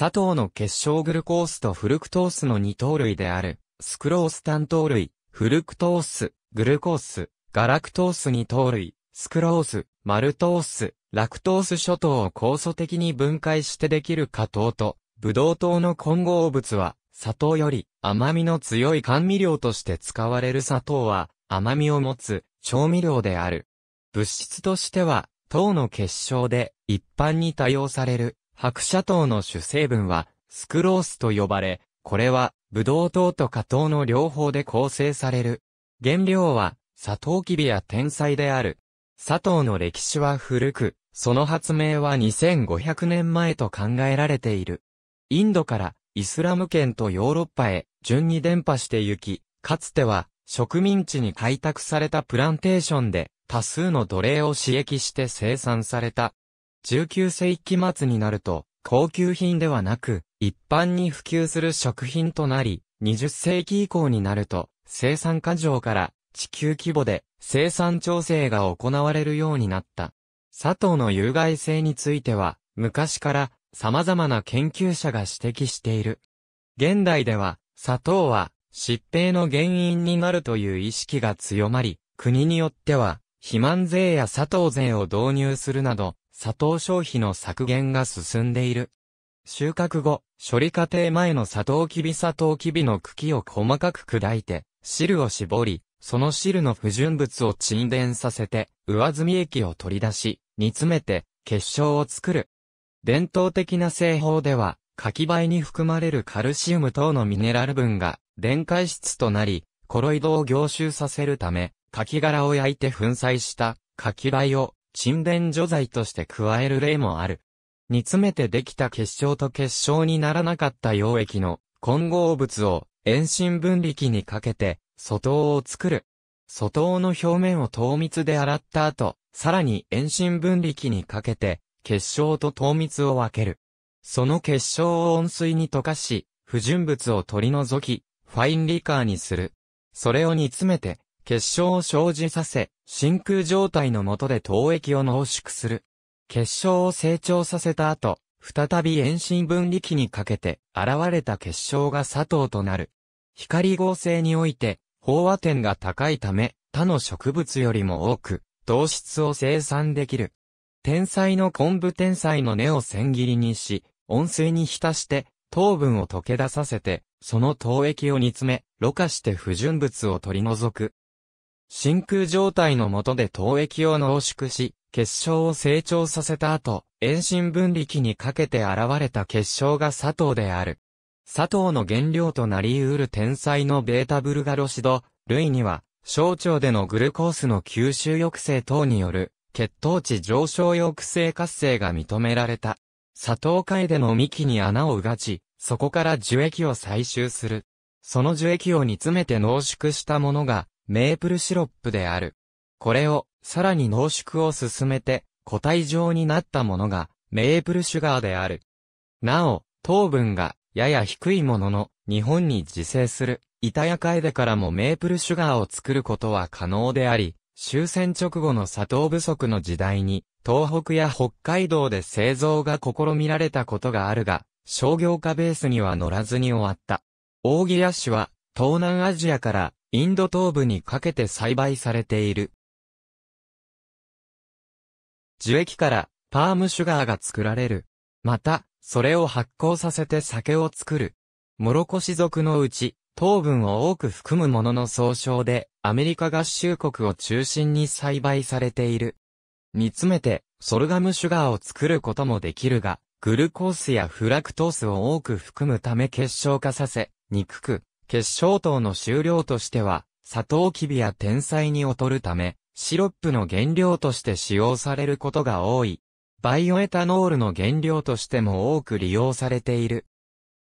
砂糖の結晶グルコースとフルクトースの二糖類である、スクロース単糖類、フルクトース、グルコース、ガラクトース二糖類、スクロース、マルトース、ラクトース諸糖を酵素的に分解してできる果糖と、ブドウ糖の混合物は、砂糖より甘みの強い甘味料として使われる砂糖は、甘みを持つ調味料である。物質としては、糖の結晶で一般に多用される白砂糖の主成分は、スクロースと呼ばれ、これは、ブドウ糖と果糖の両方で構成される。原料は、サトウキビや天才である。砂糖の歴史は古く、その発明は2500年前と考えられている。インドからイスラム圏とヨーロッパへ順に伝播してゆき、かつては植民地に開拓されたプランテーションで多数の奴隷を刺激して生産された19世紀末になると、高級品ではなく、一般に普及する食品となり、20世紀以降になると、生産過剰から地球規模で生産調整が行われるようになった。砂糖の有害性については、昔から様々な研究者が指摘している。現代では、砂糖は疾病の原因になるという意識が強まり、国によっては、肥満税や砂糖税を導入するなど、砂糖消費の削減が進んでいる。収穫後、処理過程前の砂糖キビ砂糖キビの茎を細かく砕いて、汁を絞り、その汁の不純物を沈殿させて、上澄み液を取り出し、煮詰めて、結晶を作る。伝統的な製法では、柿灰に含まれるカルシウム等のミネラル分が、電解質となり、コロイドを凝集させるため、柿殻を焼いて粉砕した柿灰を沈殿除剤として加える例もある。煮詰めてできた結晶と結晶にならなかった溶液の混合物を遠心分離器にかけて、粗糖を作る。粗糖の表面を糖蜜で洗った後、さらに遠心分離器にかけて、結晶と糖蜜を分ける。その結晶を温水に溶かし、不純物を取り除き、ファインリカーにする。それを煮詰めて、結晶を生じさせ、真空状態の下で糖液を濃縮する。結晶を成長させた後、再び遠心分離器にかけて、現れた結晶が砂糖となる。光合成において、飽和点が高いため、他の植物よりも多く、糖質を生産できる。天才の昆布天才の根を千切りにし、温水に浸して、糖分を溶け出させて、その糖液を煮詰め、ろ過して不純物を取り除く。真空状態の下で糖液を濃縮し、結晶を成長させた後、遠心分離器にかけて現れた結晶が砂糖である。砂糖の原料となり得る天才のベータブルガロシド、類には、小腸でのグルコースの吸収抑制等による、血糖値上昇抑制活性が認められた。砂糖界での幹に穴をうがち、そこから樹液を採集する。その樹液を煮詰めて濃縮したものが、メープルシロップである。これを、さらに濃縮を進めて、固体状になったものが、メープルシュガーである。なお、糖分が、やや低いものの、日本に自生する、イタヤカエデからもメープルシュガーを作ることは可能であり、終戦直後の砂糖不足の時代に、東北や北海道で製造が試みられたことがあるが、商業化ベースには乗らずに終わった。大木屋市は、東南アジアからインド東部にかけて栽培されている。樹液からパームシュガーが作られる。また、それを発酵させて酒を作る。モロコシ族のうち、糖分を多く含むものの総称で、アメリカ合衆国を中心に栽培されている。煮詰めて、ソルガムシュガーを作ることもできるが、グルコースやフラクトースを多く含むため結晶化させ、憎く、決勝等の終了としては、サトウキビや天才に劣るため、シロップの原料として使用されることが多い。バイオエタノールの原料としても多く利用されている。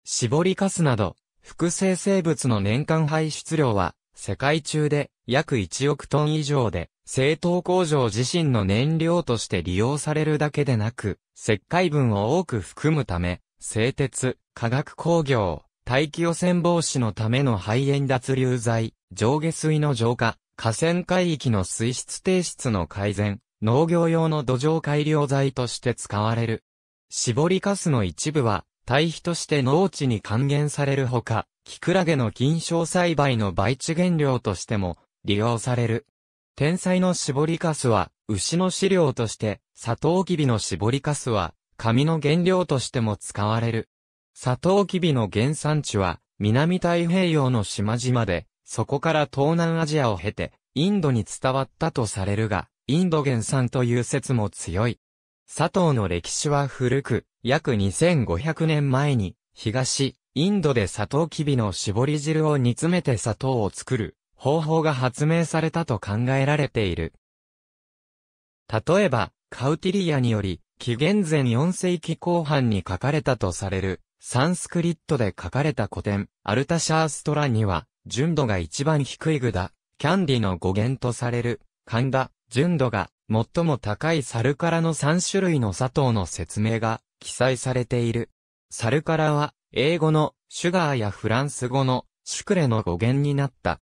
絞りカスなど、複製生物の年間排出量は、世界中で約1億トン以上で、製糖工場自身の燃料として利用されるだけでなく、石灰分を多く含むため、製鉄、化学工業、大気汚染防止のための肺炎脱流剤、上下水の浄化、河川海域の水質提出の改善、農業用の土壌改良剤として使われる。絞りカスの一部は、堆肥として農地に還元されるほか、キクラゲの菌床栽培の培地原料としても利用される。天才の絞りカスは、牛の飼料として、サトウキビの絞りカスは、紙の原料としても使われる。サトウキビの原産地は、南太平洋の島々で、そこから東南アジアを経て、インドに伝わったとされるが、インド原産という説も強い。佐藤の歴史は古く、約2500年前に、東、インドでサトウキビの絞り汁を煮詰めて砂糖を作る方法が発明されたと考えられている。例えば、カウティリアにより、紀元前4世紀後半に書かれたとされる、サンスクリットで書かれた古典、アルタシャーストラには、純度が一番低い具だ。キャンディの語源とされる、神田、純度が最も高いサルカラの3種類の砂糖の説明が記載されている。サルカラは、英語のシュガーやフランス語のシュクレの語源になった。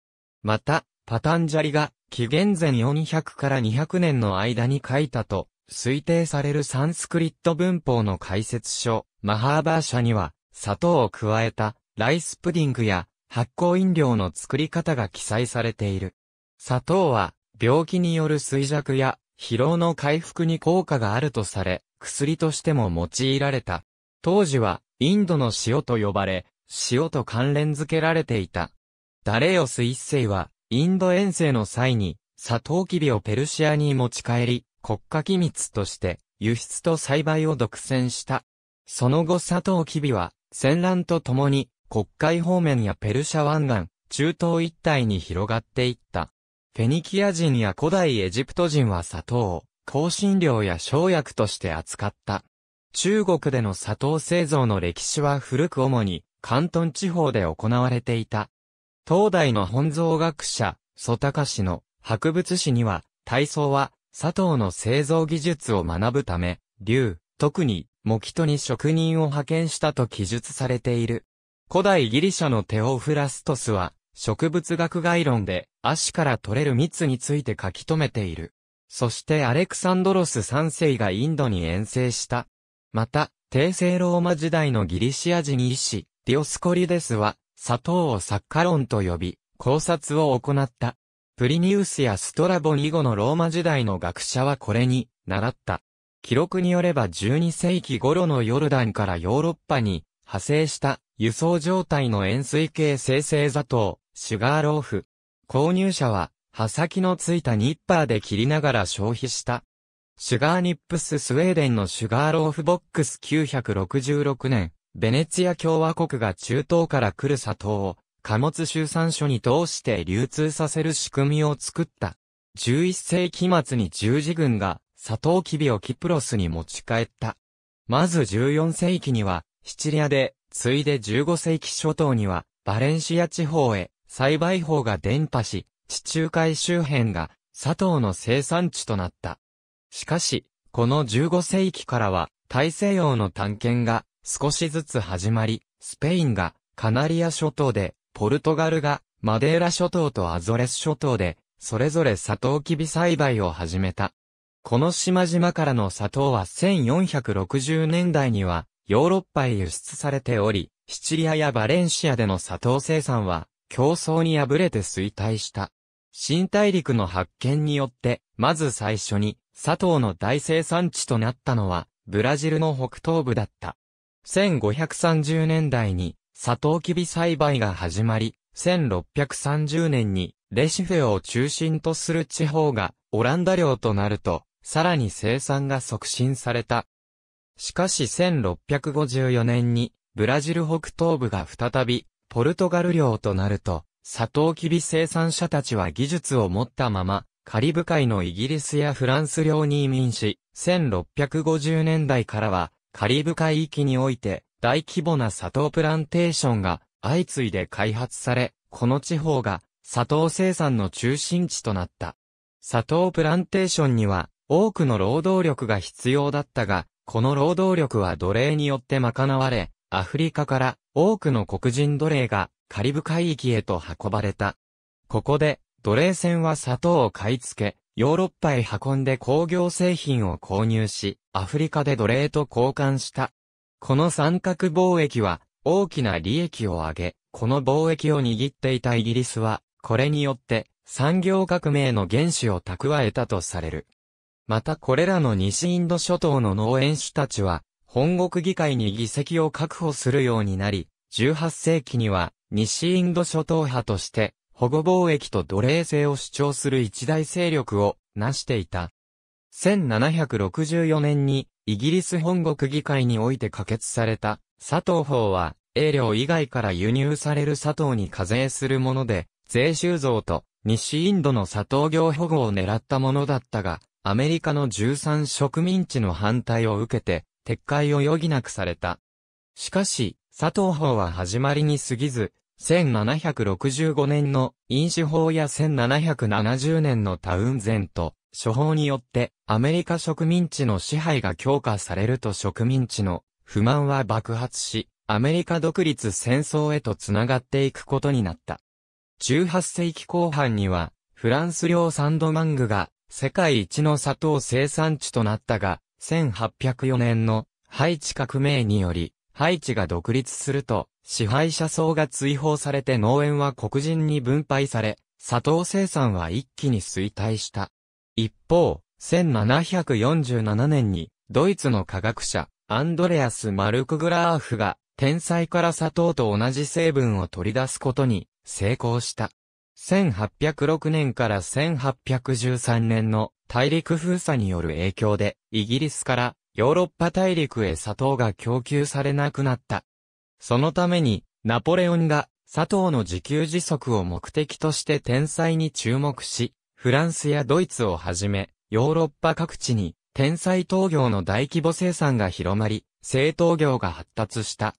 また、パタンジャリが紀元前400から200年の間に書いたと推定されるサンスクリット文法の解説書、マハーバー社には、砂糖を加えたライスプディングや発酵飲料の作り方が記載されている。砂糖は、病気による衰弱や疲労の回復に効果があるとされ、薬としても用いられた。当時は、インドの塩と呼ばれ、塩と関連付けられていた。ダレオス一世は、インド遠征の際に、サトウキビをペルシアに持ち帰り、国家機密として輸出と栽培を独占した。その後佐藤キビは戦乱とともに国会方面やペルシャ湾岸、中東一帯に広がっていった。フェニキア人や古代エジプト人は砂糖を香辛料や生薬として扱った。中国での砂糖製造の歴史は古く主に関東地方で行われていた。東大の本草学者、蘇高氏の博物誌には、体操は佐藤の製造技術を学ぶため、竜、特に、モキトに職人を派遣したと記述されている。古代ギリシャのテオフラストスは、植物学概論で、足から取れる蜜について書き留めている。そしてアレクサンドロス3世がインドに遠征した。また、帝政ローマ時代のギリシア人医師、ディオスコリデスは、砂糖を作家論と呼び、考察を行った。プリニウスやストラボン以後のローマ時代の学者はこれに、習った。記録によれば12世紀頃のヨルダンからヨーロッパに派生した輸送状態の円錐形生成砂糖、シュガーローフ。購入者は、刃先のついたニッパーで切りながら消費した。シュガーニップススウェーデンのシュガーローフボックス966年、ベネツィア共和国が中東から来る砂糖を貨物集産所に通して流通させる仕組みを作った。11世紀末に十字軍が、サトウキビをキプロスに持ち帰った。まず14世紀には、シチリアで、ついで15世紀初頭には、バレンシア地方へ、栽培法が伝播し、地中海周辺が、砂糖の生産地となった。しかし、この15世紀からは、大西洋の探検が少しずつ始まり、スペインがカナリア諸島でポルトガルがマデーラ諸島とアゾレス諸島で、それぞれサトウキビ栽培を始めた。この島々からの砂糖は1460年代にはヨーロッパへ輸出されており、シチリアやバレンシアでの砂糖生産は競争に敗れて衰退した。新大陸の発見によって、まず最初に砂糖の大生産地となったのはブラジルの北東部だった。1530年代にサトウキビ栽培が始まり、1630年にレシフェを中心とする地方がオランダ領となると、さらに生産が促進された。しかし1654年にブラジル北東部が再びポルトガル領となると、サトウキビ生産者たちは技術を持ったまま、カリブ海のイギリスやフランス領に移民し、1650年代からはカリブ海域において大規模な砂糖プランテーションが相次いで開発され、この地方が砂糖生産の中心地となった。砂糖プランテーションには多くの労働力が必要だったが、この労働力は奴隷によって賄われ、アフリカから多くの黒人奴隷がカリブ海域へと運ばれた。ここで奴隷船は砂糖を買い付け、ヨーロッパへ運んで工業製品を購入し、アフリカで奴隷と交換した。この三角貿易は大きな利益を上げ、この貿易を握っていたイギリスは、これによって産業革命の原資を蓄えたとされる。またこれらの西インド諸島の農園主たちは、本国議会に議席を確保するようになり、18世紀には西インド諸島派として保護貿易と奴隷制を主張する一大勢力を成していた。1764年にイギリス本国議会において可決された、佐藤法は、英領以外から輸入される砂糖に課税するもので、税収増と西インドの砂糖業保護を狙ったものだったが、アメリカの13植民地の反対を受けて、撤回を余儀なくされた。しかし、佐藤法は始まりに過ぎず、1765年の飲酒法や1770年のタウンゼント、処方によってアメリカ植民地の支配が強化されると植民地の不満は爆発し、アメリカ独立戦争へと繋がっていくことになった。18世紀後半には、フランス領サンドマングが世界一の砂糖生産地となったが、1804年のハイチ革命により、ハイチが独立すると、支配者層が追放されて農園は黒人に分配され、砂糖生産は一気に衰退した。一方、1747年に、ドイツの科学者、アンドレアス・マルクグラーフが、天才から砂糖と同じ成分を取り出すことに、成功した。1806年から1813年の大陸封鎖による影響で、イギリスからヨーロッパ大陸へ砂糖が供給されなくなった。そのために、ナポレオンが砂糖の自給自足を目的として天才に注目し、フランスやドイツをはじめ、ヨーロッパ各地に、天才陶業の大規模生産が広まり、製陶業が発達した。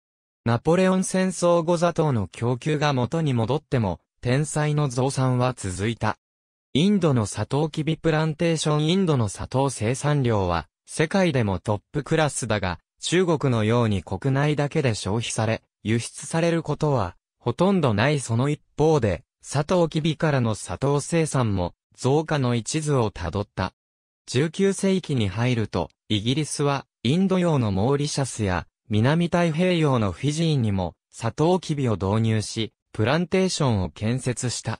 ナポレオン戦争後砂糖の供給が元に戻っても、天才の増産は続いた。インドの砂糖キビプランテーションインドの砂糖生産量は、世界でもトップクラスだが、中国のように国内だけで消費され、輸出されることは、ほとんどないその一方で、砂糖キビからの砂糖生産も、増加の一途をたどった。19世紀に入ると、イギリスは、インド洋のモーリシャスや、南太平洋のフィジーにも、サトウキビを導入し、プランテーションを建設した。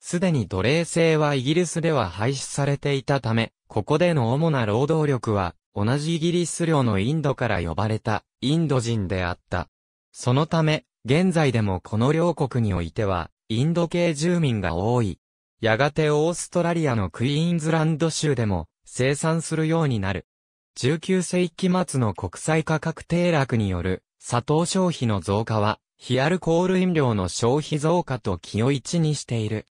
すでに奴隷制はイギリスでは廃止されていたため、ここでの主な労働力は、同じイギリス領のインドから呼ばれた、インド人であった。そのため、現在でもこの両国においては、インド系住民が多い。やがてオーストラリアのクイーンズランド州でも生産するようになる。19世紀末の国際価格低落による砂糖消費の増加は、ヒアルコール飲料の消費増加と気を一にしている。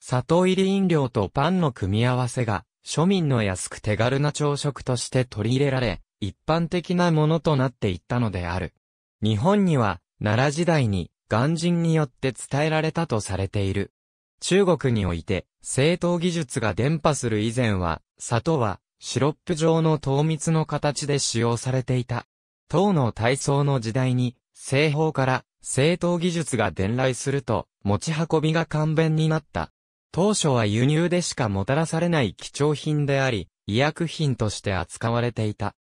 砂糖入り飲料とパンの組み合わせが、庶民の安く手軽な朝食として取り入れられ、一般的なものとなっていったのである。日本には、奈良時代に、鑑人によって伝えられたとされている。中国において、製当技術が伝播する以前は、砂糖は、シロップ状の糖蜜の形で使用されていた。唐の体操の時代に、製法から製当技術が伝来すると、持ち運びが簡便になった。当初は輸入でしかもたらされない貴重品であり、医薬品として扱われていた。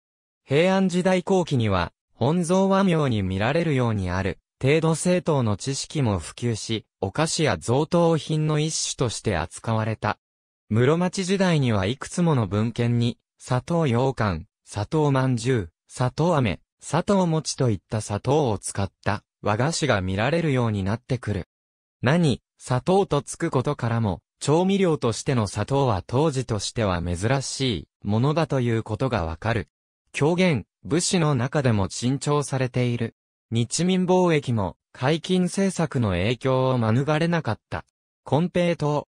平安時代後期には、本草和名に見られるようにある、程度政党の知識も普及し、お菓子や贈答品の一種として扱われた。室町時代にはいくつもの文献に、砂糖羊羹、砂糖まんじゅう、砂糖飴、砂糖餅といった砂糖を使った和菓子が見られるようになってくる。何、砂糖とつくことからも、調味料としての砂糖は当時としては珍しいものだということがわかる。狂言、武士の中でも珍重されている。日民貿易も解禁政策の影響を免れなかった。金平糖。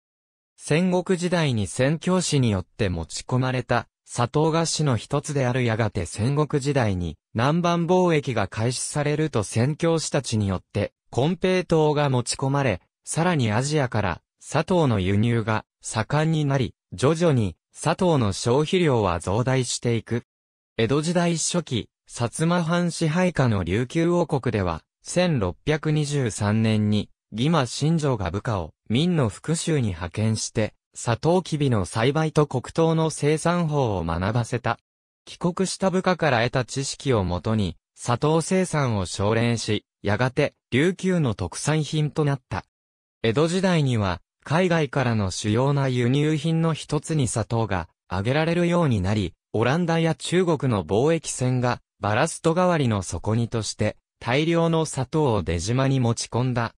戦国時代に宣教師によって持ち込まれた砂糖菓子の一つであるやがて戦国時代に南蛮貿易が開始されると宣教師たちによって金平糖が持ち込まれ、さらにアジアから砂糖の輸入が盛んになり、徐々に砂糖の消費量は増大していく。江戸時代初期、薩摩藩支配下の琉球王国では、1623年に、義馬新城が部下を、民の復讐に派遣して、サトウキビの栽培と黒糖の生産法を学ばせた。帰国した部下から得た知識をもとに、砂糖生産を奨励し、やがて、琉球の特産品となった。江戸時代には、海外からの主要な輸入品の一つに砂糖が、挙げられるようになり、オランダや中国の貿易船がバラスト代わりの底にとして大量の砂糖を出島に持ち込んだ。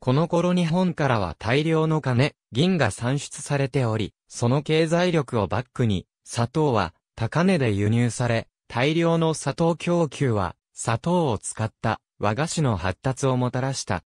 この頃日本からは大量の金、銀が産出されており、その経済力をバックに、砂糖は高値で輸入され、大量の砂糖供給は砂糖を使った和菓子の発達をもたらした。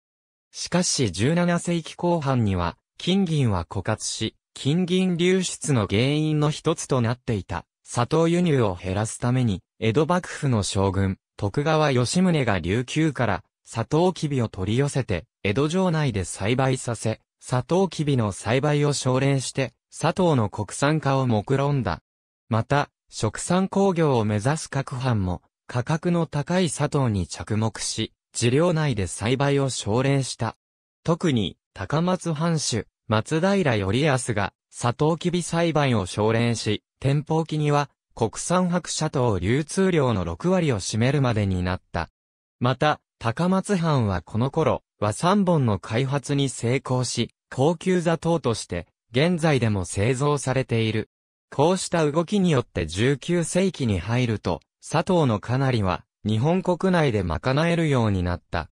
しかし17世紀後半には金銀は枯渇し、金銀流出の原因の一つとなっていた。砂糖輸入を減らすために、江戸幕府の将軍、徳川吉宗が琉球から砂糖キビを取り寄せて、江戸城内で栽培させ、砂糖キビの栽培を奨励して、砂糖の国産化を目論んだ。また、食産工業を目指す各藩も、価格の高い砂糖に着目し、治療内で栽培を奨励した。特に、高松藩主、松平頼康が、砂糖キビ栽培を奨励し、天保期には国産白シ等流通量の6割を占めるまでになった。また、高松藩はこの頃、和三本の開発に成功し、高級座糖として、現在でも製造されている。こうした動きによって19世紀に入ると、砂糖のかなりは、日本国内で賄えるようになった。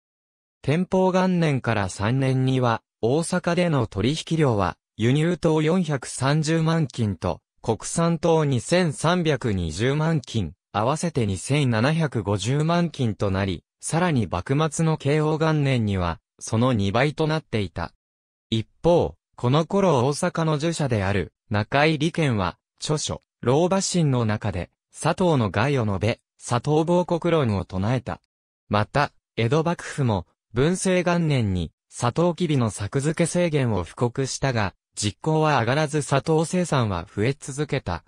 天保元年から3年には、大阪での取引量は、輸入等430万金と、国産糖2320万金、合わせて2750万金となり、さらに幕末の慶応元年には、その2倍となっていた。一方、この頃大阪の儒者である、中井利権は、著書、老婆神の中で、佐藤の害を述べ、佐藤亡国論を唱えた。また、江戸幕府も、文政元年に、佐藤吉備の作付け制限を布告したが、実行は上がらず砂糖生産は増え続けた。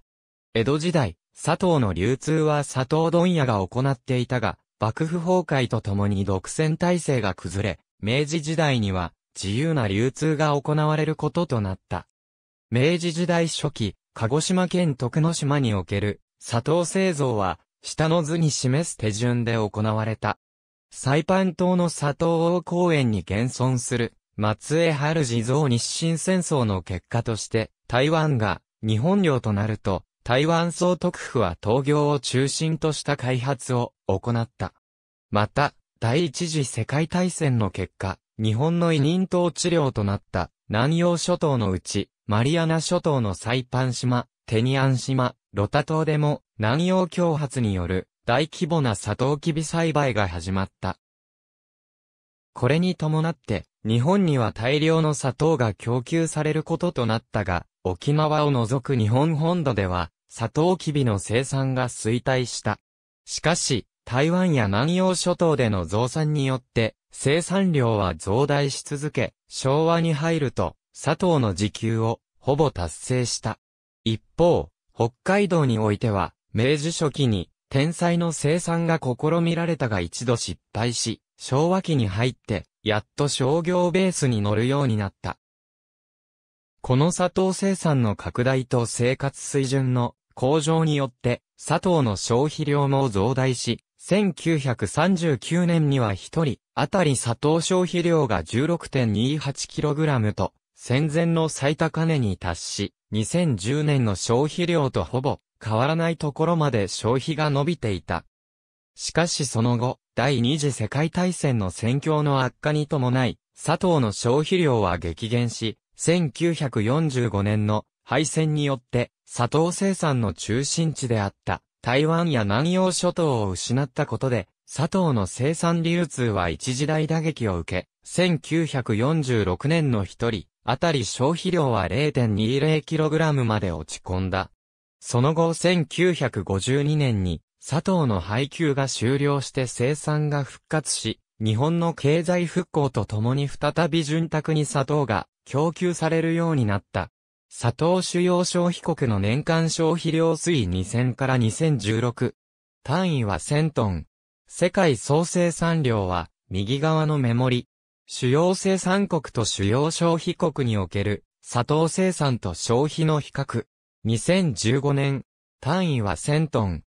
江戸時代、砂糖の流通は砂糖問屋が行っていたが、幕府崩壊とともに独占体制が崩れ、明治時代には自由な流通が行われることとなった。明治時代初期、鹿児島県徳之島における砂糖製造は、下の図に示す手順で行われた。サイパン島の砂糖王公園に現存する松江春地蔵日清戦争の結果として、台湾が日本領となると、台湾総督府は東業を中心とした開発を行った。また、第一次世界大戦の結果、日本の委任統治領となった南洋諸島のうち、マリアナ諸島のサイパン島、テニアン島、ロタ島でも南洋強発による大規模なサトウキビ栽培が始まった。これに伴って、日本には大量の砂糖が供給されることとなったが、沖縄を除く日本本土では、砂糖キビの生産が衰退した。しかし、台湾や南洋諸島での増産によって、生産量は増大し続け、昭和に入ると、砂糖の自給を、ほぼ達成した。一方、北海道においては、明治初期に、天才の生産が試みられたが一度失敗し、昭和期に入って、やっと商業ベースに乗るようになった。この砂糖生産の拡大と生活水準の向上によって、砂糖の消費量も増大し、1939年には1人あたり砂糖消費量が 16.28kg と、戦前の最高値に達し、2010年の消費量とほぼ変わらないところまで消費が伸びていた。しかしその後、第二次世界大戦の戦況の悪化に伴い、佐藤の消費量は激減し、1945年の敗戦によって、佐藤生産の中心地であった台湾や南洋諸島を失ったことで、佐藤の生産流通は一時代打撃を受け、1946年の一人、あたり消費量は 0.20kg まで落ち込んだ。その後1952年に佐藤の配給が終了して生産が復活し、日本の経済復興とともに再び潤沢に砂糖が供給されるようになった。砂糖主要消費国の年間消費量推移2000から2016。単位は1000トン。世界総生産量は右側のメモリ。主要生産国と主要消費国における砂糖生産と消費の比較。2015年。単位は1000トン。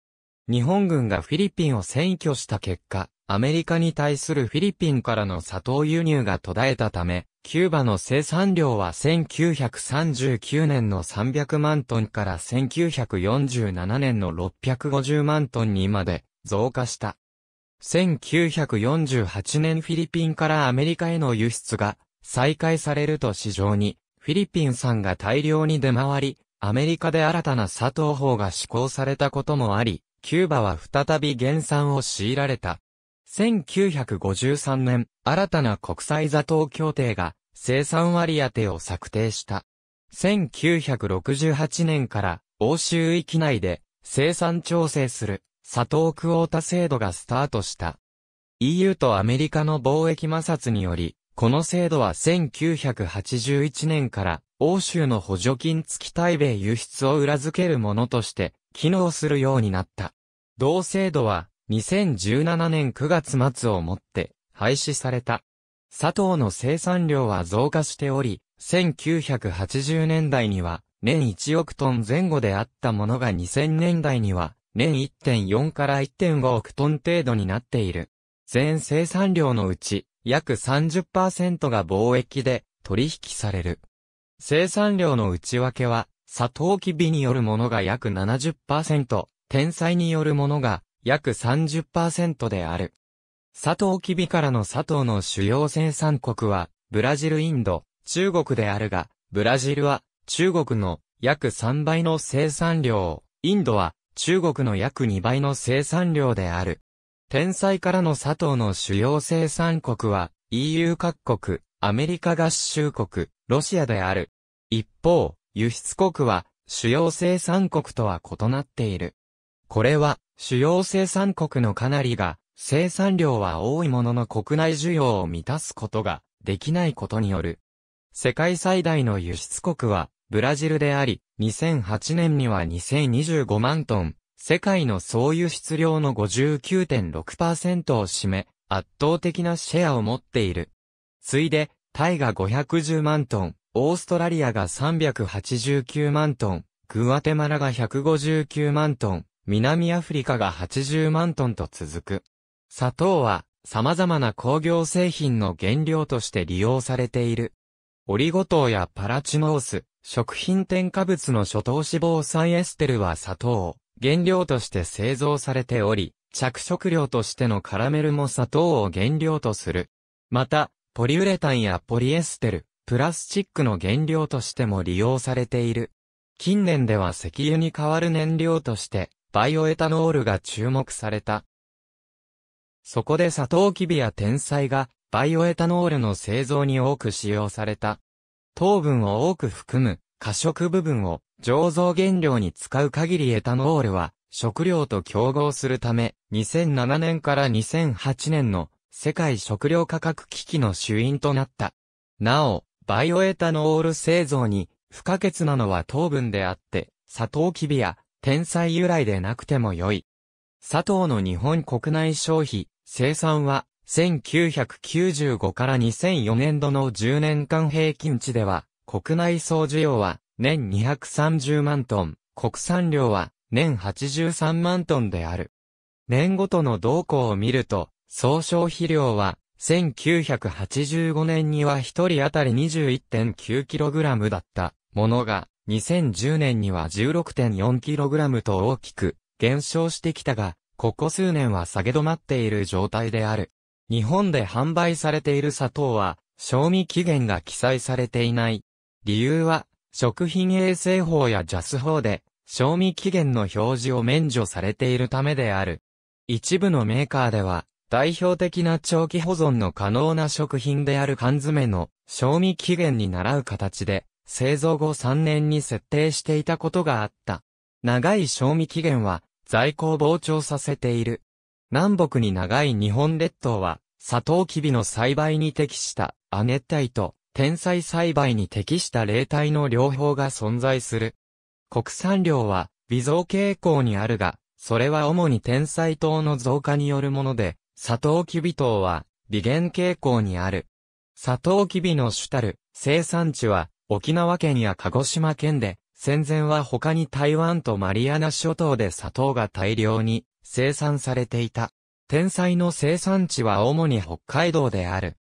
日本軍がフィリピンを占拠した結果、アメリカに対するフィリピンからの砂糖輸入が途絶えたため、キューバの生産量は1939年の300万トンから1947年の650万トンにまで増加した。1948年フィリピンからアメリカへの輸出が再開されると市場にフィリピン産が大量に出回り、アメリカで新たな砂糖法が施行されたこともあり、キューバは再び減産を強いられた。1953年、新たな国際座頭協定が生産割当を策定した。1968年から欧州域内で生産調整する砂糖クオータ制度がスタートした。EU とアメリカの貿易摩擦により、この制度は1981年から欧州の補助金付き対米輸出を裏付けるものとして機能するようになった。同制度は、2017年9月末をもって、廃止された。砂糖の生産量は増加しており、1980年代には、年1億トン前後であったものが2000年代には、年1.4から1.5億トン程度になっている。全生産量のうち、約30%が貿易で取引される。生産量の内訳は、サトウキビによるものが約70%、天才によるものが約30%である。サトウキビからの砂糖の主要生産国は、ブラジルインド、中国であるが、ブラジルは中国の約3倍の生産量、インドは中国の約2倍の生産量である。天才からの砂糖の主要生産国は EU 各国、アメリカ合衆国、ロシアである。一方、輸出国は主要生産国とは異なっている。これは主要生産国のかなりが生産量は多いものの国内需要を満たすことができないことによる。世界最大の輸出国はブラジルであり、2008年には2025万トン、世界の総輸出量の59.6%を占め、圧倒的なシェアを持っている。ついで、タイが510万トン、オーストラリアが389万トン、グアテマラが159万トン、南アフリカが80万トンと続く。砂糖は様々な工業製品の原料として利用されている。オリゴ糖やパラチノース、食品添加物の初糖脂肪酸エステルは砂糖を原料として製造されており、着色料としてのカラメルも砂糖を原料とする。また、ポリウレタンやポリエステル、プラスチックの原料としても利用されている。近年では石油に代わる燃料として、バイオエタノールが注目された。そこでサトウキビや天才が、バイオエタノールの製造に多く使用された。糖分を多く含む、過食部分を醸造原料に使う限りエタノールは食料と競合するため2007年から2008年の世界食料価格危機の主因となった。なお、バイオエタノール製造に不可欠なのは糖分であって、砂糖キビや天才由来でなくても良い。砂糖の日本国内消費、生産は1995から2004年度の10年間平均値では、国内総需要は年230万トン、国産量は年83万トンである。年ごとの動向を見ると、総消費量は1985年には1人当たり 21.9kg だったものが、2010年には 16.4kg と大きく減少してきたが、ここ数年は下げ止まっている状態である。日本で販売されている砂糖は、賞味期限が記載されていない。理由は、食品衛生法や JAS 法で、賞味期限の表示を免除されているためである。一部のメーカーでは、代表的な長期保存の可能な食品である缶詰の賞味期限に習う形で、製造後3年に設定していたことがあった。長い賞味期限は在庫を膨張させている。南北に長い日本列島は、サトウキビの栽培に適した亜熱帯と天才栽培に適した霊体の両方が存在する。国産量は微増傾向にあるが、それは主に天才糖の増加によるもので、サトウキビ島は、微減傾向にある。サトウキビの主たる生産地は、沖縄県や鹿児島県で、戦前は他に台湾とマリアナ諸島で砂糖が大量に生産されていた。天才の生産地は主に北海道である。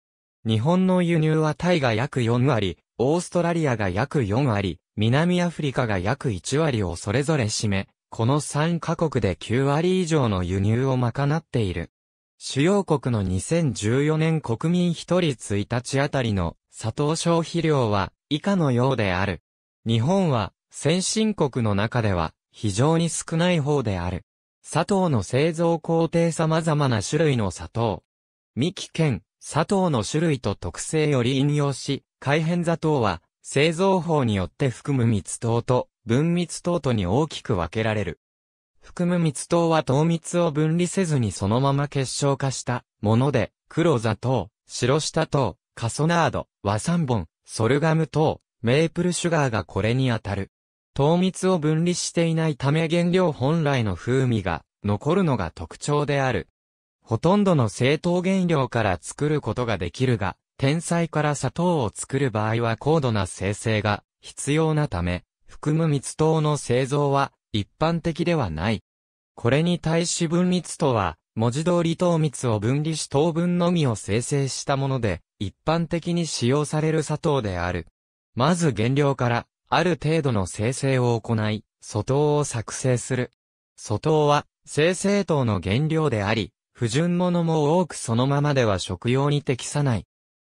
日本の輸入はタイが約4割、オーストラリアが約4割、南アフリカが約1割をそれぞれ占め、この3カ国で9割以上の輸入を賄っている。主要国の2014年国民1人1日あたりの砂糖消費量は以下のようである。日本は先進国の中では非常に少ない方である。砂糖の製造工程様々な種類の砂糖。三木県、砂糖の種類と特性より引用し、改変砂糖は製造法によって含む蜜糖と分蜜糖とに大きく分けられる。含む蜜糖は糖蜜を分離せずにそのまま結晶化したもので、黒砂糖、白下糖、カソナード、和三本、ソルガム糖、メープルシュガーがこれにあたる。糖蜜を分離していないため原料本来の風味が残るのが特徴である。ほとんどの製糖原料から作ることができるが、天才から砂糖を作る場合は高度な生成が必要なため、含む蜜糖の製造は一般的ではない。これに対し分密とは、文字通り糖蜜を分離し糖分のみを生成したもので、一般的に使用される砂糖である。まず原料から、ある程度の生成を行い、粗糖を作成する。粗糖は、生成糖の原料であり、不純物も多くそのままでは食用に適さない。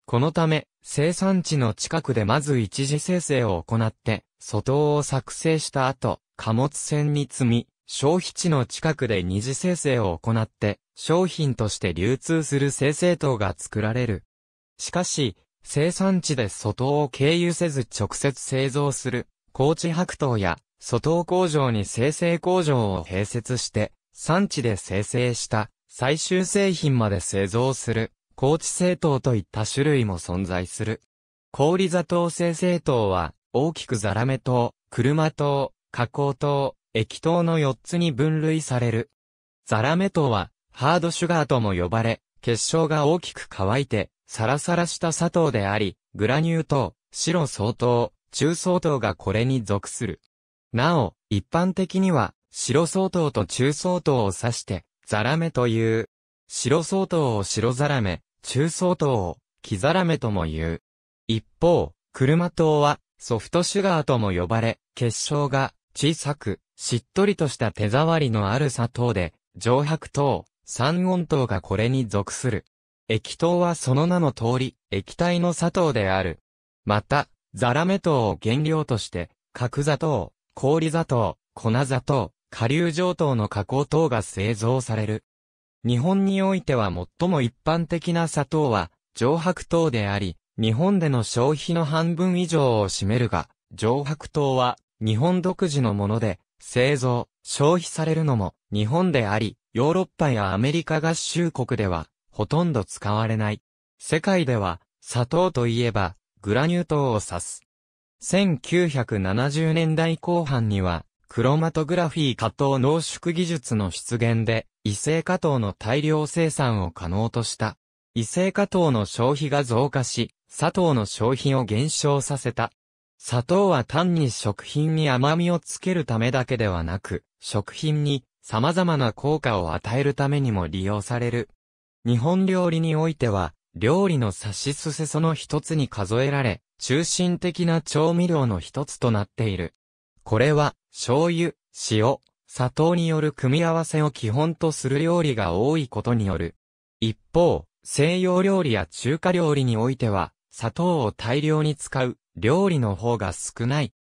このため、生産地の近くでまず一次生成を行って、粗糖を作成した後、貨物船に積み、消費地の近くで二次生成を行って、商品として流通する生成糖が作られる。しかし、生産地で粗糖を経由せず直接製造する、高知白糖や、粗糖工場に生成工場を併設して、産地で生成した最終製品まで製造する、高知製糖といった種類も存在する。氷砂糖生成糖は、大きくザラメ糖、車糖、加工糖、液糖の4つに分類される。ザラメ糖は、ハードシュガーとも呼ばれ、結晶が大きく乾いて、サラサラした砂糖であり、グラニュー糖、白相糖、中相糖がこれに属する。なお、一般的には、白相糖と中相糖を指して、ザラメという。白相糖を白ザラメ、中相糖を、木ザラメとも言う。一方、車糖は、ソフトシュガーとも呼ばれ、結晶が小さく、しっとりとした手触りのある砂糖で、上白糖、三温糖がこれに属する。液糖はその名の通り、液体の砂糖である。また、ザラメ糖を原料として、角砂糖、氷砂糖、粉砂糖、下流上糖の加工糖が製造される。日本においては最も一般的な砂糖は、上白糖であり、日本での消費の半分以上を占めるが、上白糖は日本独自のもので、製造、消費されるのも日本であり、ヨーロッパやアメリカ合衆国ではほとんど使われない。世界では砂糖といえばグラニュー糖を指す。1970年代後半にはクロマトグラフィー加糖濃縮技術の出現で異性加糖の大量生産を可能とした。異性加糖の消費が増加し、砂糖の消費を減少させた。砂糖は単に食品に甘みをつけるためだけではなく、食品に様々な効果を与えるためにも利用される。日本料理においては、料理の差しすせその一つに数えられ、中心的な調味料の一つとなっている。これは、醤油、塩、砂糖による組み合わせを基本とする料理が多いことによる。一方、西洋料理や中華料理においては、砂糖を大量に使う、料理の方が少ない。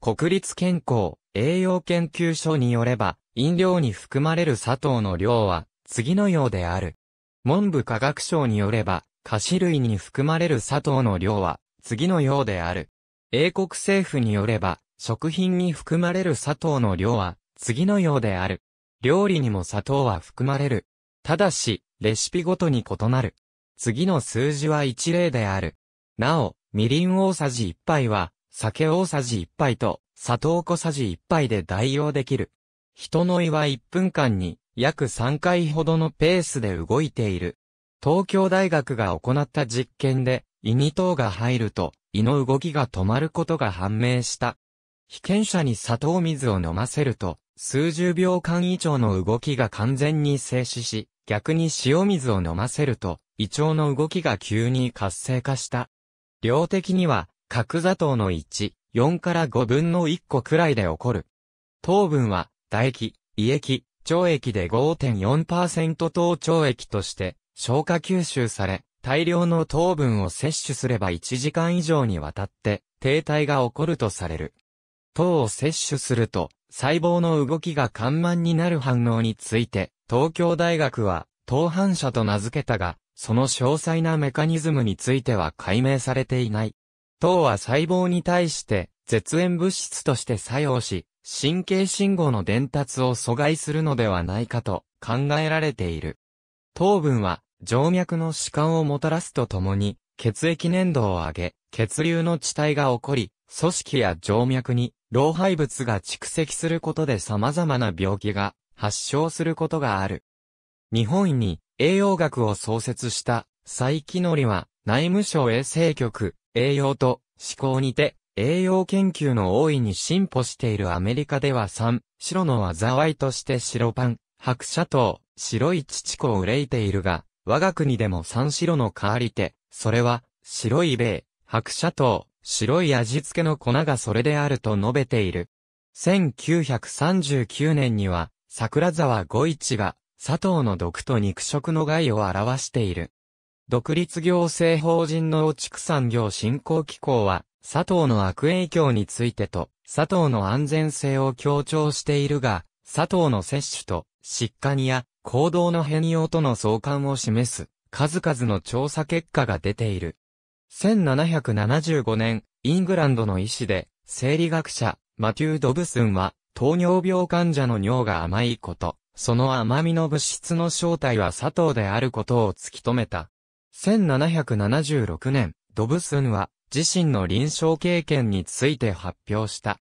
国立健康栄養研究所によれば、飲料に含まれる砂糖の量は次のようである。文部科学省によれば、菓子類に含まれる砂糖の量は次のようである。英国政府によれば、食品に含まれる砂糖の量は次のようである。料理にも砂糖は含まれる。ただし、レシピごとに異なる。次の数字は一例である。なお、みりん大さじ1杯は、酒大さじ1杯と、砂糖小さじ1杯で代用できる。人の胃は1分間に、約3回ほどのペースで動いている。東京大学が行った実験で、胃に糖が入ると、胃の動きが止まることが判明した。被験者に砂糖水を飲ませると、数十秒間以上の動きが完全に静止し、逆に塩水を飲ませると、胃腸の動きが急に活性化した。量的には、角砂糖の1、4から5分の1個くらいで起こる。糖分は、唾液、胃液、腸液で5.4%糖腸液として、消化吸収され、大量の糖分を摂取すれば1時間以上にわたって、停滞が起こるとされる。糖を摂取すると、細胞の動きが緩慢になる反応について、東京大学は、糖反射と名付けたが、その詳細なメカニズムについては解明されていない。糖は細胞に対して絶縁物質として作用し、神経信号の伝達を阻害するのではないかと考えられている。糖分は静脈の弛緩をもたらすとともに、血液粘度を上げ、血流の地帯が起こり、組織や静脈に老廃物が蓄積することで様々な病気が発症することがある。日本に栄養学を創設した佐伯則は内務省衛生局、栄養と思考にて栄養研究の大いに進歩しているアメリカでは3、白の災いとして白パン、白砂糖、白い乳子を憂いているが、我が国でも三白の代わりて、それは、白い米、白砂糖、白い味付けの粉がそれであると述べている。1939年には、桜沢五一が、佐藤の毒と肉食の害を表している。独立行政法人農畜産業振興機構は、佐藤の悪影響についてと、佐藤の安全性を強調しているが、佐藤の摂取と、疾患や行動の変容との相関を示す、数々の調査結果が出ている。1775年、イングランドの医師で、生理学者、マテュー・ドブスンは、糖尿病患者の尿が甘いこと、その甘みの物質の正体は砂糖であることを突き止めた。1776年、ドブスンは自身の臨床経験について発表した。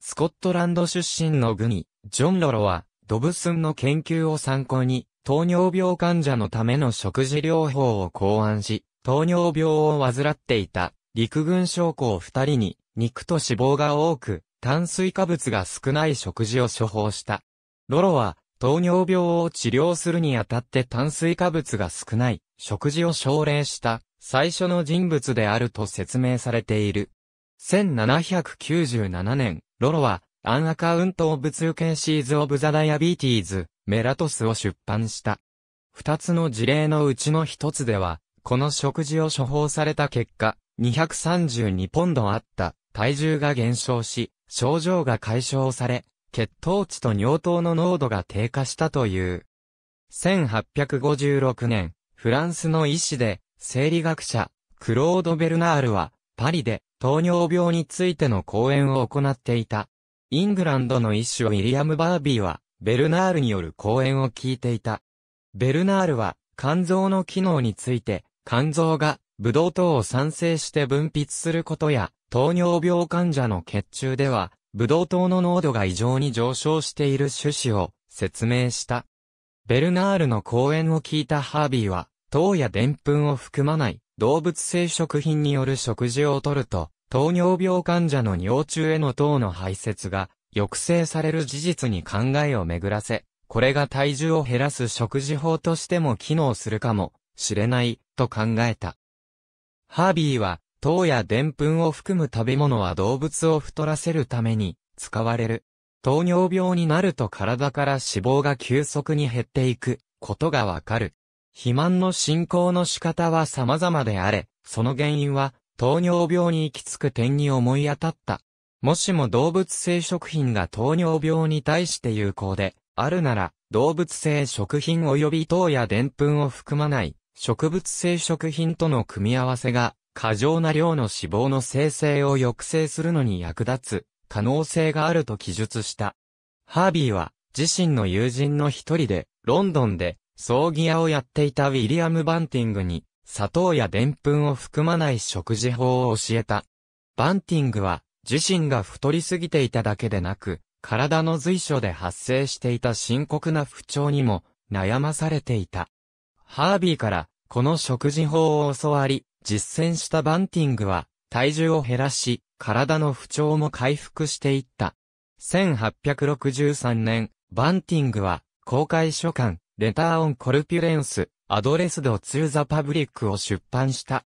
スコットランド出身のグニ、ジョンロロは、ドブスンの研究を参考に、糖尿病患者のための食事療法を考案し、糖尿病を患っていた陸軍将校二人に、肉と脂肪が多く、炭水化物が少ない食事を処方した。ロロは、糖尿病を治療するにあたって炭水化物が少ない、食事を奨励した最初の人物であると説明されている。1797年、ロロは、アンアカウントオブツーケンシーズオブザダイアビーティーズ、メラトスを出版した。二つの事例のうちの一つでは、この食事を処方された結果、232ポンドあった体重が減少し、症状が解消され、血糖値と尿糖の濃度が低下したという。1856年、フランスの医師で、生理学者、クロード・ベルナールは、パリで、糖尿病についての講演を行っていた。イングランドの医師ウィリアム・バービーは、ベルナールによる講演を聞いていた。ベルナールは、肝臓の機能について、肝臓が、ブドウ糖を産生して分泌することや、糖尿病患者の血中では、ブドウ糖の濃度が異常に上昇している趣旨を説明した。ベルナールの講演を聞いたハービーは、糖やデンプンを含まない動物性食品による食事をとると、糖尿病患者の尿中への糖の排泄が抑制される事実に考えを巡らせ、これが体重を減らす食事法としても機能するかもしれないと考えた。ハービーは糖やでんぷんを含む食べ物は動物を太らせるために使われる。糖尿病になると体から脂肪が急速に減っていくことがわかる。肥満の進行の仕方は様々であれ、その原因は糖尿病に行き着く点に思い当たった。もしも動物性食品が糖尿病に対して有効であるなら、動物性食品及び糖やでんぷんを含まない植物性食品との組み合わせが過剰な量の脂肪の生成を抑制するのに役立つ可能性があると記述した。ハービーは自身の友人の一人でロンドンで葬儀屋をやっていたウィリアム・バンティングに砂糖や澱粉を含まない食事法を教えた。バンティングは自身が太りすぎていただけでなく、体の随所で発生していた深刻な不調にも悩まされていた。ハービーからこの食事法を教わり、実践したバンティングは、体重を減らし、体の不調も回復していった。1863年、バンティングは、公開書簡、レターオンコルピュレンス、アドレスドツーザパブリックを出版した。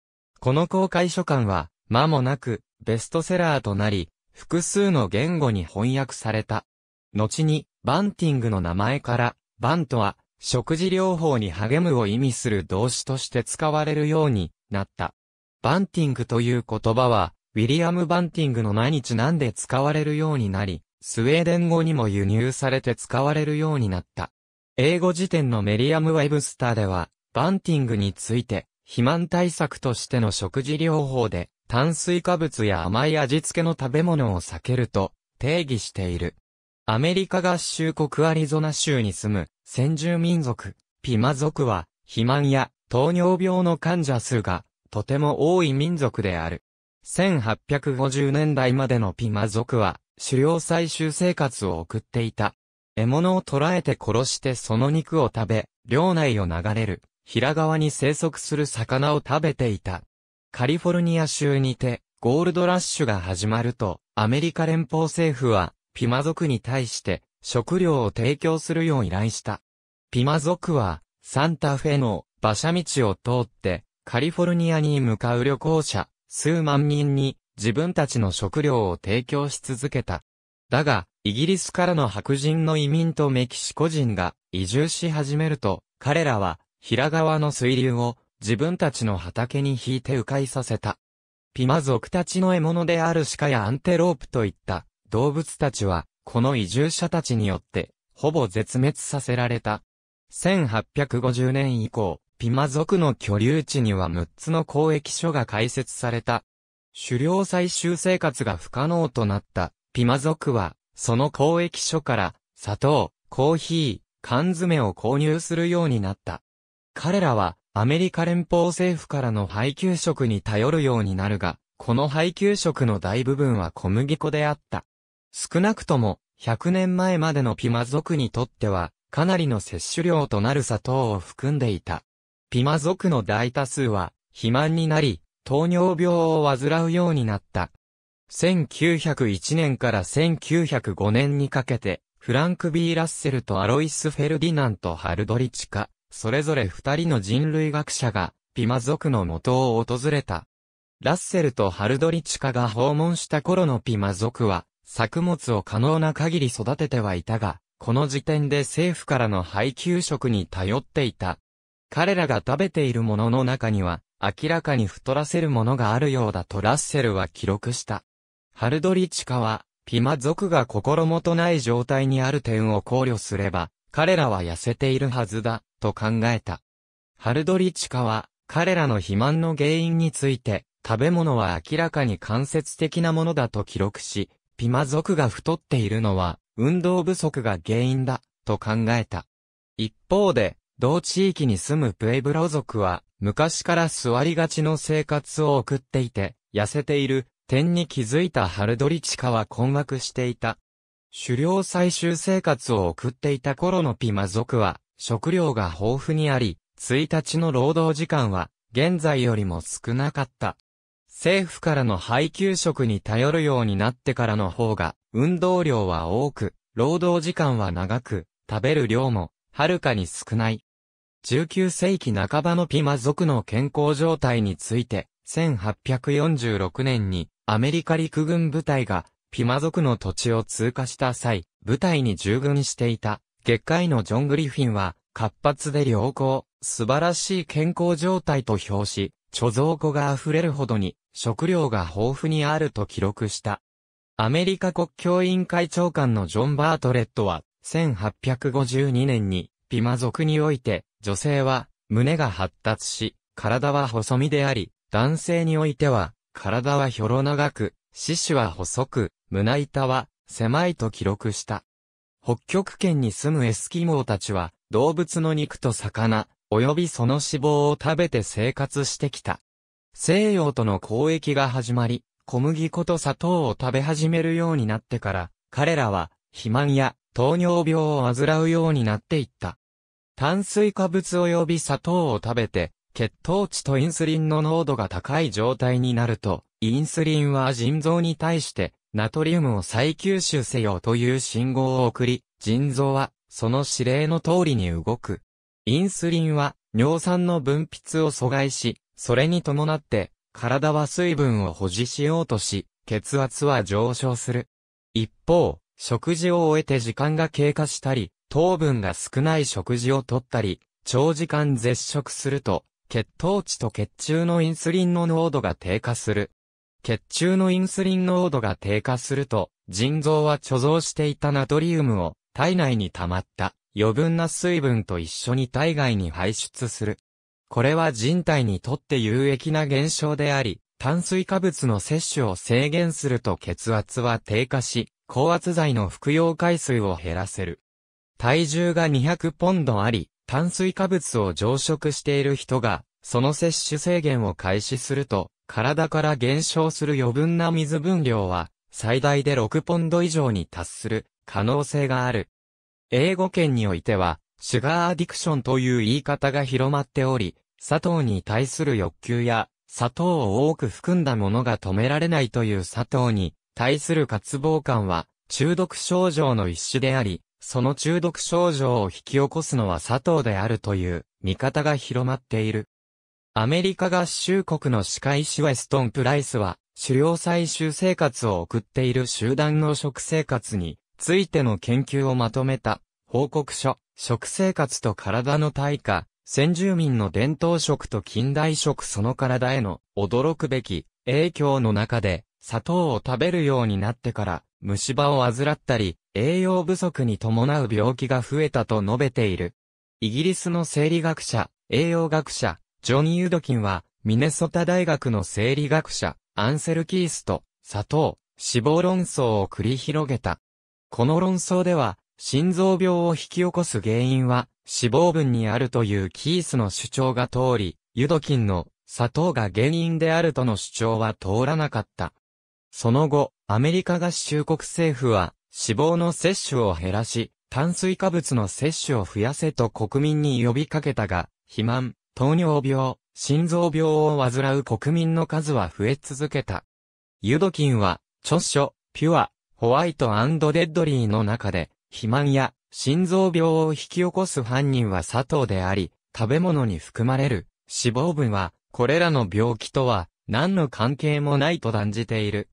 この公開書簡は、間もなく、ベストセラーとなり、複数の言語に翻訳された。後に、バンティングの名前から、バンとは、食事療法に励むを意味する動詞として使われるようになった。バンティングという言葉は、ウィリアム・バンティングの名にちなんで使われるようになり、スウェーデン語にも輸入されて使われるようになった。英語辞典のメリアム・ウェブスターでは、バンティングについて、肥満対策としての食事療法で、炭水化物や甘い味付けの食べ物を避けると定義している。アメリカ合衆国アリゾナ州に住む先住民族、ピマ族は、肥満や糖尿病の患者数がとても多い民族である。1850年代までのピマ族は、狩猟採集生活を送っていた。獲物を捕らえて殺してその肉を食べ、領内を流れる、平川に生息する魚を食べていた。カリフォルニア州にて、ゴールドラッシュが始まると、アメリカ連邦政府は、ピマ族に対して食料を提供するよう依頼した。ピマ族は、サンタフェの馬車道を通って、カリフォルニアに向かう旅行者、数万人に自分たちの食料を提供し続けた。だが、イギリスからの白人の移民とメキシコ人が移住し始めると、彼らは、平川の水流を自分たちの畑に引いて迂回させた。ピマ族たちの獲物である鹿やアンテロープといった動物たちは、この移住者たちによって、ほぼ絶滅させられた。1850年以降、ピマ族の居留地には6つの交易所が開設された。狩猟採集生活が不可能となったピマ族は、その交易所から砂糖、コーヒー、缶詰を購入するようになった。彼らはアメリカ連邦政府からの配給食に頼るようになるが、この配給食の大部分は小麦粉であった。少なくとも、100年前までのピマ族にとっては、かなりの摂取量となる砂糖を含んでいた。ピマ族の大多数は、肥満になり、糖尿病を患うようになった。1901年から1905年にかけて、フランク・ B・ ラッセルとアロイス・フェルディナント・ハルドリチカ、それぞれ二人の人類学者が、ピマ族の元を訪れた。ラッセルとハルドリチカが訪問した頃のピマ族は、作物を可能な限り育ててはいたが、この時点で政府からの配給食に頼っていた。彼らが食べているものの中には、明らかに太らせるものがあるようだとラッセルは記録した。ハルドリチカは、ピマ族が心もとない状態にある点を考慮すれば、彼らは痩せているはずだ、と考えた。ハルドリチカは、彼らの肥満の原因について、食べ物は明らかに間接的なものだと記録し、ピマ族が太っているのは、運動不足が原因だ、と考えた。一方で、同地域に住むプエブロ族は、昔から座りがちの生活を送っていて、痩せている、点に気づいたハルドリチカは困惑していた。狩猟採集生活を送っていた頃のピマ族は、食料が豊富にあり、1日の労働時間は、現在よりも少なかった。政府からの配給食に頼るようになってからの方が、運動量は多く、労働時間は長く、食べる量も、はるかに少ない。19世紀半ばのピマ族の健康状態について、1846年にアメリカ陸軍部隊がピマ族の土地を通過した際、部隊に従軍していた月界のジョン・グリフィンは活発で良好、素晴らしい健康状態と評し、貯蔵庫が溢れるほどに食料が豊富にあると記録した。アメリカ国境委員会長官のジョン・バートレットは、1852年に、ピマ族において、女性は、胸が発達し、体は細身であり、男性においては、体はひょろ長く、四肢は細く、胸板は、狭いと記録した。北極圏に住むエスキモーたちは、動物の肉と魚、及びその脂肪を食べて生活してきた。西洋との交易が始まり、小麦粉と砂糖を食べ始めるようになってから、彼らは、肥満や糖尿病を患うようになっていった。炭水化物及び砂糖を食べて、血糖値とインスリンの濃度が高い状態になると、インスリンは腎臓に対して、ナトリウムを再吸収せよという信号を送り、腎臓は、その指令の通りに動く。インスリンは、尿酸の分泌を阻害し、それに伴って、体は水分を保持しようとし、血圧は上昇する。一方、食事を終えて時間が経過したり、糖分が少ない食事をとったり、長時間絶食すると、血糖値と血中のインスリンの濃度が低下する。血中のインスリン濃度が低下すると、腎臓は貯蔵していたナトリウムを体内に溜まった余分な水分と一緒に体外に排出する。これは人体にとって有益な現象であり、炭水化物の摂取を制限すると血圧は低下し、高圧剤の服用回数を減らせる。体重が200ポンドあり、炭水化物を常食している人が、その摂取制限を開始すると、体から減少する余分な水分量は、最大で6ポンド以上に達する可能性がある。英語圏においては、シュガーアディクションという言い方が広まっており、砂糖に対する欲求や、砂糖を多く含んだものが止められないという砂糖に対する渇望感は、中毒症状の一種であり、その中毒症状を引き起こすのは砂糖であるという見方が広まっている。アメリカ合衆国の歯科医師ウェストン・プライスは、狩猟採集生活を送っている集団の食生活についての研究をまとめた報告書、食生活と体の対価先住民の伝統食と近代食その体への驚くべき影響の中で砂糖を食べるようになってから虫歯を患ったり栄養不足に伴う病気が増えたと述べている。イギリスの生理学者、栄養学者、ジョニー・ユドキンはミネソタ大学の生理学者アンセル・キースと砂糖、死亡論争を繰り広げた。この論争では心臓病を引き起こす原因は死亡分にあるというキースの主張が通り、ユドキンの砂糖が原因であるとの主張は通らなかった。その後、アメリカ合衆国政府は、脂肪の摂取を減らし、炭水化物の摂取を増やせと国民に呼びかけたが、肥満、糖尿病、心臓病を患う国民の数は増え続けた。ユドキンは、著書、ピュア、ホワイトデッドリーの中で、肥満や心臓病を引き起こす犯人は砂糖であり、食べ物に含まれる脂肪分は、これらの病気とは何の関係もないと断じている。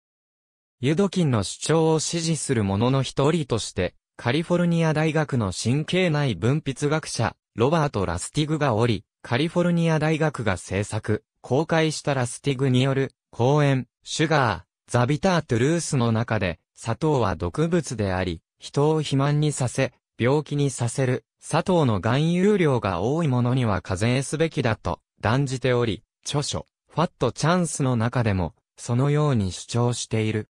ユドキンの主張を支持する者の一人として、カリフォルニア大学の神経内分泌学者、ロバート・ラスティグがおり、カリフォルニア大学が制作、公開したラスティグによる、講演、シュガー、ザビター・トゥルースの中で、砂糖は毒物であり、人を肥満にさせ、病気にさせる、砂糖の含有量が多いものには課税すべきだと断じており、著書、ファットチャンスの中でも、そのように主張している。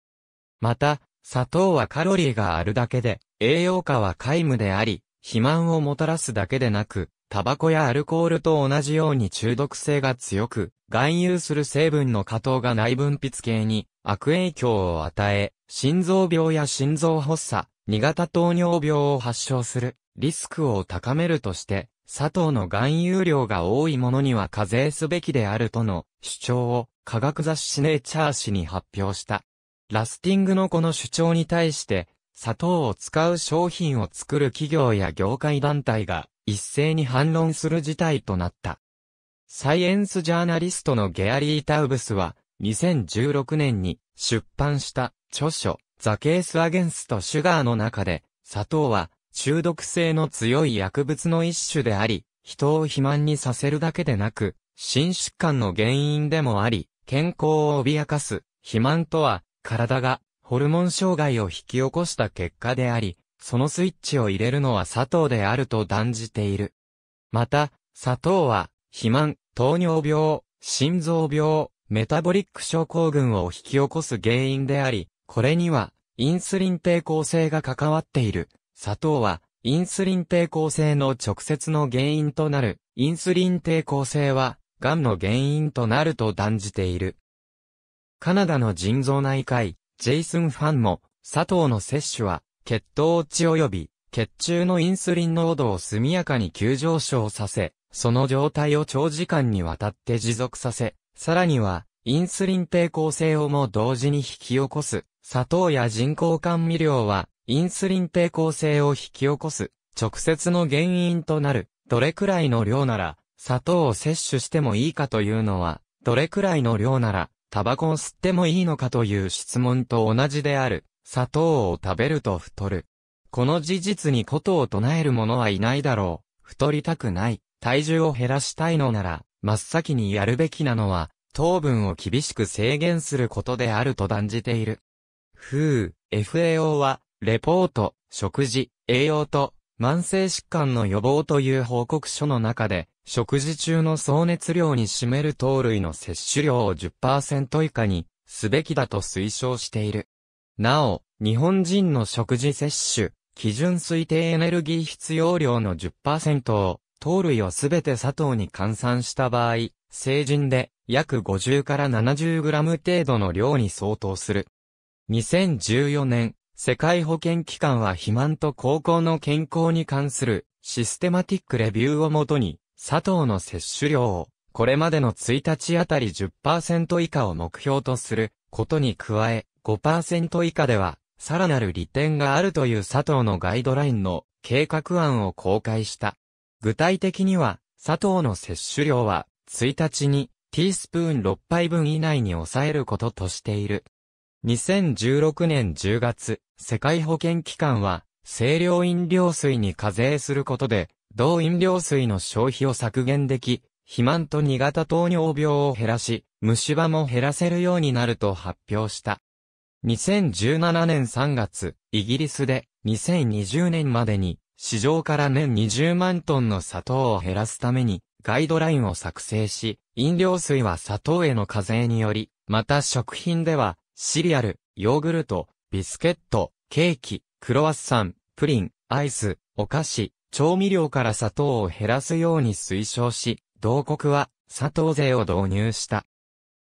また、砂糖はカロリーがあるだけで、栄養価は皆無であり、肥満をもたらすだけでなく、タバコやアルコールと同じように中毒性が強く、含有する成分の過糖が内分泌系に悪影響を与え、心臓病や心臓発作、2型糖尿病を発症するリスクを高めるとして、砂糖の含有量が多いものには課税すべきであるとの主張を科学雑誌ネイチャー誌に発表した。ラスティングのこの主張に対して、砂糖を使う商品を作る企業や業界団体が一斉に反論する事態となった。サイエンスジャーナリストのゲアリー・タウブスは2016年に出版した著書ザケースアゲンスとシュガーの中で、砂糖は中毒性の強い薬物の一種であり、人を肥満にさせるだけでなく、心疾患の原因でもあり、健康を脅かす。肥満とは、体がホルモン障害を引き起こした結果であり、そのスイッチを入れるのは砂糖であると断じている。また、砂糖は、肥満、糖尿病、心臓病、メタボリック症候群を引き起こす原因であり、これには、インスリン抵抗性が関わっている。砂糖は、インスリン抵抗性の直接の原因となる。インスリン抵抗性は、癌の原因となると断じている。カナダの腎臓内科医、ジェイソン・ファンも、砂糖の摂取は、血糖値及び、血中のインスリン濃度を速やかに急上昇させ、その状態を長時間にわたって持続させ、さらには、インスリン抵抗性をも同時に引き起こす、砂糖や人工甘味料は、インスリン抵抗性を引き起こす、直接の原因となる、どれくらいの量なら、砂糖を摂取してもいいかというのは、どれくらいの量なら、タバコを吸ってもいいのかという質問と同じである。砂糖を食べると太る。この事実にことを唱える者はいないだろう。太りたくない。体重を減らしたいのなら、真っ先にやるべきなのは、糖分を厳しく制限することであると断じている。ふう、FAO は、レポート、食事、栄養と、慢性疾患の予防という報告書の中で、食事中の総熱量に占める糖類の摂取量を10%以下にすべきだと推奨している。なお、日本人の食事摂取、基準推定エネルギー必要量の10%を、糖類をすべて砂糖に換算した場合、成人で約50から 70g 程度の量に相当する。2014年、世界保健機関は肥満と高校の健康に関するシステマティックレビューをもとに、砂糖の摂取量を、これまでの1日あたり10%以下を目標とすることに加え、5%以下では、さらなる利点があるという砂糖のガイドラインの計画案を公開した。具体的には、砂糖の摂取量は、1日にティースプーン6杯分以内に抑えることとしている。2016年10月、世界保健機関は、清涼飲料水に課税することで、同飲料水の消費を削減でき、肥満と2型糖尿病を減らし、虫歯も減らせるようになると発表した。2017年3月、イギリスで2020年までに市場から年20万トンの砂糖を減らすためにガイドラインを作成し、飲料水は砂糖への課税により、また食品ではシリアル、ヨーグルト、ビスケット、ケーキ、クロワッサン、プリン、アイス、お菓子、調味料から砂糖を減らすように推奨し、同国は砂糖税を導入した。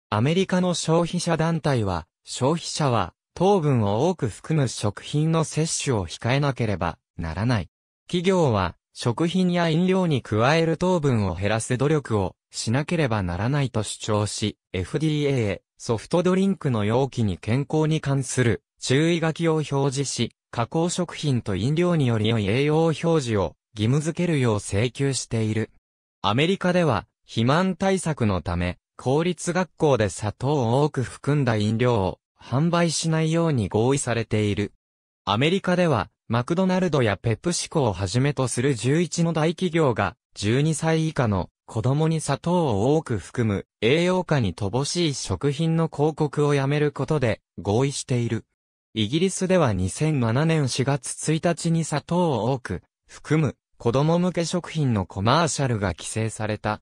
アメリカの消費者団体は、消費者は糖分を多く含む食品の摂取を控えなければならない。企業は食品や飲料に加える糖分を減らす努力をしなければならないと主張し、FDA、へソフトドリンクの容器に健康に関する注意書きを表示し、加工食品と飲料により良い栄養表示を義務付けるよう請求している。アメリカでは、肥満対策のため、公立学校で砂糖を多く含んだ飲料を販売しないように合意されている。アメリカでは、マクドナルドやペプシコをはじめとする11の大企業が、12歳以下の子供に砂糖を多く含む栄養価に乏しい食品の広告をやめることで合意している。イギリスでは2007年4月1日に砂糖を多く含む子供向け食品のコマーシャルが規制された。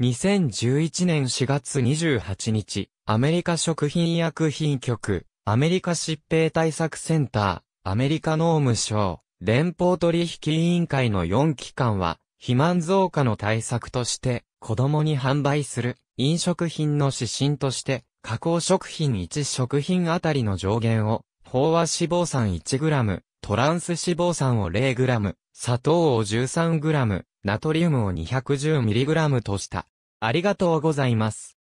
2011年4月28日、アメリカ食品医薬品局、アメリカ疾病対策センター、アメリカ農務省、連邦取引委員会の4機関は、肥満増加の対策として、子供に販売する飲食品の指針として、加工食品1食品あたりの上限を、飽和脂肪酸 1g、トランス脂肪酸を 0g、砂糖を 13g、ナトリウムを 210mg とした。ありがとうございます。